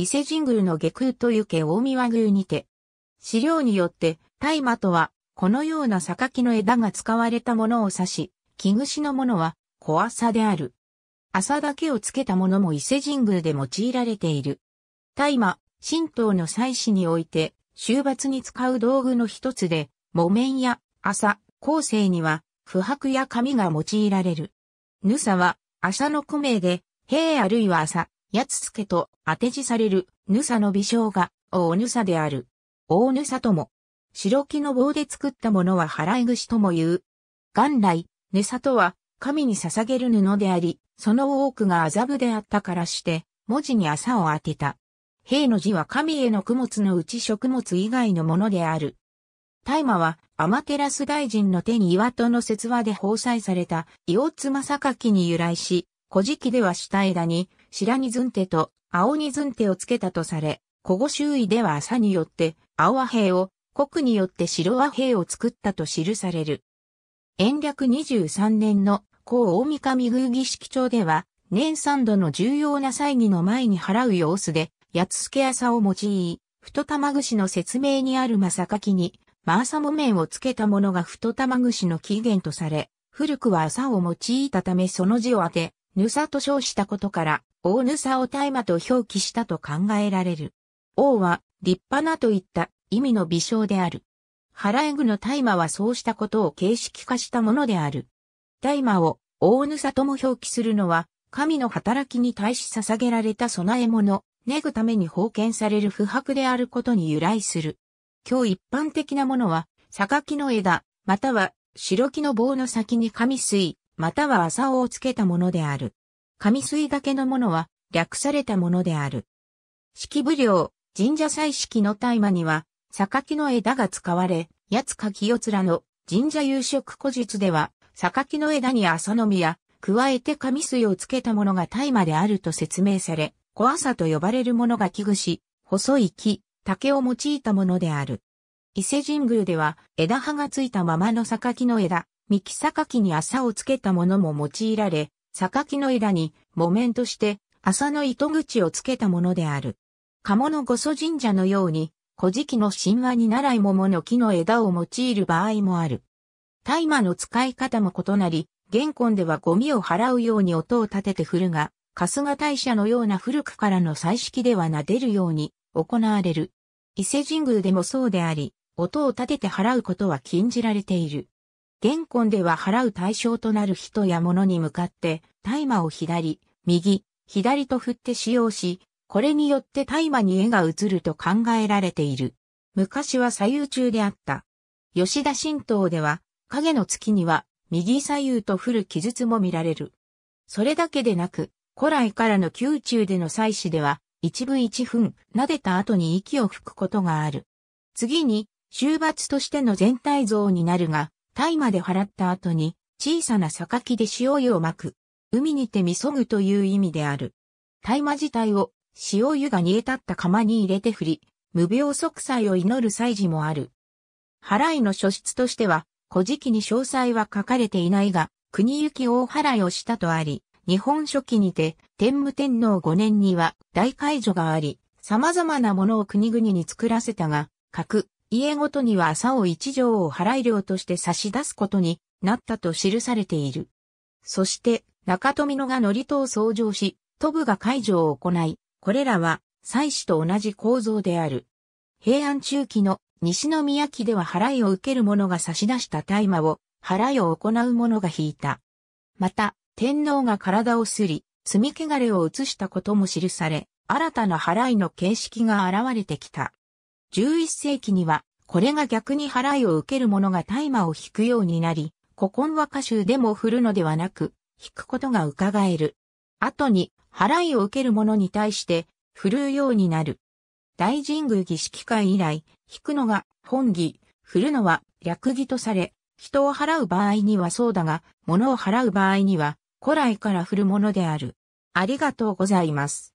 伊勢神宮の下空と行け大宮宮にて。資料によって、大麻とは、このような榊の枝が使われたものを指し、木串のものは、小麻である。麻だけをつけたものも伊勢神宮で用いられている。大麻、神道の祭祀において、終罰に使う道具の一つで、木綿や麻、後世には、不白や紙が用いられる。ぬさは、麻の古名で、兵あるいは麻、やつすけと当て字される、ぬさの微笑が、おおぬさである。おおぬさとも、白木の棒で作ったものは払い串とも言う。元来、ぬさとは、神に捧げる布であり、その多くが麻布であったからして、文字に朝を当てた。兵の字は神への供物のうち食物以外のものである。大麻は、アマテラス大臣の手に岩戸の説話で包載された、伊黄つま榊に由来し、古事記では下枝に、白にずんてと青にずんてをつけたとされ、古語周囲では朝によって青和平を、国によって白和平を作ったと記される。延暦23年の高大神宮儀式帳では、年三度の重要な祭儀の前に払う様子で、八つ助朝を用い、太玉串の説明にある正垣に、マーサ木綿をつけたものが太玉串の起源とされ、古くは朝を用いたためその字を当て、ぬさと称したことから、大草を大麻と表記したと考えられる。王は立派なといった意味の微笑である。原エグの大麻はそうしたことを形式化したものである。大麻を大草とも表記するのは、神の働きに対し捧げられた供え物、ネぐために封建される不白であることに由来する。今日一般的なものは、榊の枝、または白木の棒の先に神水、または麻をつけたものである。神水だけのものは略されたものである。式部領、神社祭式の大麻には、榊の枝が使われ、八つか清らの神社夕食古日では、榊の枝に朝の実や、加えて神水をつけたものが大麻であると説明され、小朝と呼ばれるものが危惧し、細い木、竹を用いたものである。伊勢神宮では、枝葉がついたままの榊の枝、三木榊に朝をつけたものも用いられ、榊の枝に、木綿として、麻の糸口をつけたものである。鴨の御祖神社のように、古事記の神話に習い桃の木の枝を用いる場合もある。大麻の使い方も異なり、玄根ではゴミを払うように音を立てて振るが、春日大社のような古くからの彩色では撫でるように行われる。伊勢神宮でもそうであり、音を立てて払うことは禁じられている。現根では払う対象となる人や物に向かって、大麻を左、右、左と振って使用し、これによって大麻に絵が映ると考えられている。昔は左右中であった。吉田神道では、影の月には、右左右と振る記述も見られる。それだけでなく、古来からの宮中での祭祀では、一分一分、撫でた後に息を吹くことがある。次に、終罰としての全体像になるが、大麻で払った後に、小さな榊で塩湯をまく。海にてみそぐという意味である。大麻自体を塩湯が煮え立った釜に入れて振り、無病息災を祈る祭事もある。払いの書室としては、古事記に詳細は書かれていないが、国行き大払いをしたとあり、日本書紀にて、天武天皇5年には大解除があり、様々なものを国々に作らせたが、核、家ごとには朝を一条を払い料として差し出すことになったと記されている。そして、中富野がり戸を創上し、都部が解除を行い、これらは、祭祀と同じ構造である。平安中期の西宮期では払いを受ける者が差し出した大麻を、払いを行う者が引いた。また、天皇が体をすり、積み汚れを移したことも記され、新たな払いの形式が現れてきた。11世紀には、これが逆に払いを受ける者が大麻を引くようになり、古今和歌集でも振るのではなく、引くことが伺える。後に、払いを受ける者に対して、振るうようになる。大神宮儀式会以来、引くのが本義、振るのは略義とされ、人を払う場合にはそうだが、物を払う場合には、古来から振るものである。ありがとうございます。